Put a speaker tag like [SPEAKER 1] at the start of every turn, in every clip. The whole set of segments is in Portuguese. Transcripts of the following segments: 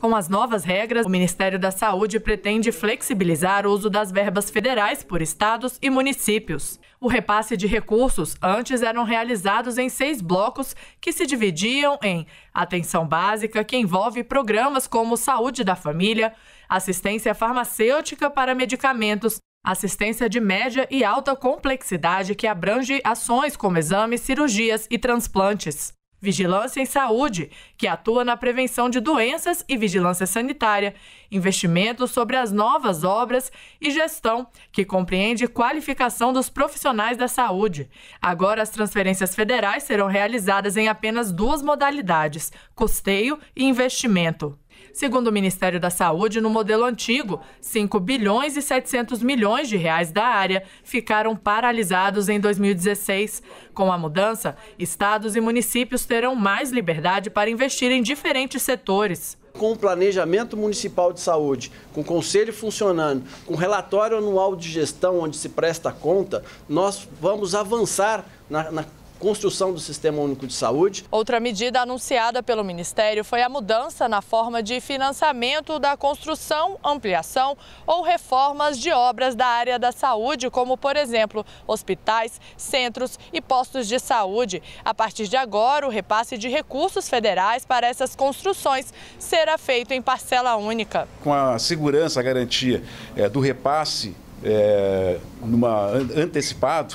[SPEAKER 1] Com as novas regras, o Ministério da Saúde pretende flexibilizar o uso das verbas federais por estados e municípios. O repasse de recursos antes eram realizados em seis blocos que se dividiam em atenção básica, que envolve programas como saúde da família, assistência farmacêutica para medicamentos, assistência de média e alta complexidade que abrange ações como exames, cirurgias e transplantes. Vigilância em Saúde, que atua na prevenção de doenças e vigilância sanitária, investimentos sobre as novas obras e gestão, que compreende qualificação dos profissionais da saúde. Agora, as transferências federais serão realizadas em apenas duas modalidades: custeio e investimento. Segundo o Ministério da Saúde, no modelo antigo, 5 bilhões e 700 milhões de reais da área ficaram paralisados em 2016. Com a mudança, estados e municípios terão mais liberdade para investir em diferentes setores com
[SPEAKER 2] o planejamento municipal de saúde, com o conselho funcionando, com o relatório anual de gestão onde se presta conta, nós vamos avançar na, na construção do Sistema Único de Saúde.
[SPEAKER 1] Outra medida anunciada pelo Ministério foi a mudança na forma de financiamento da construção, ampliação ou reformas de obras da área da saúde, como, por exemplo, hospitais, centros e postos de saúde. A partir de agora, o repasse de recursos federais para essas construções será feito em parcela única.
[SPEAKER 3] Com a segurança, a garantia é, do repasse é, numa, antecipado,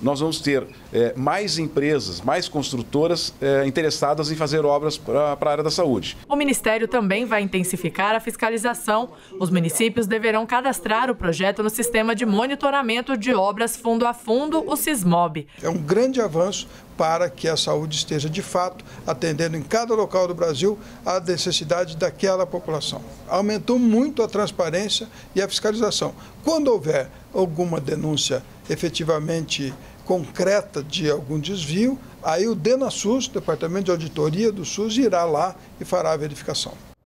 [SPEAKER 3] nós vamos ter é, mais empresas, mais construtoras é, interessadas em fazer obras para a área da saúde.
[SPEAKER 1] O Ministério também vai intensificar a fiscalização. Os municípios deverão cadastrar o projeto no sistema de monitoramento de obras fundo a fundo, o SISMOB.
[SPEAKER 4] É um grande avanço para que a saúde esteja de fato atendendo em cada local do Brasil a necessidade daquela população. Aumentou muito a transparência e a fiscalização. Quando houver alguma denúncia efetivamente concreta de algum desvio, aí o DENASUS, Departamento de Auditoria do SUS, irá lá e fará a verificação.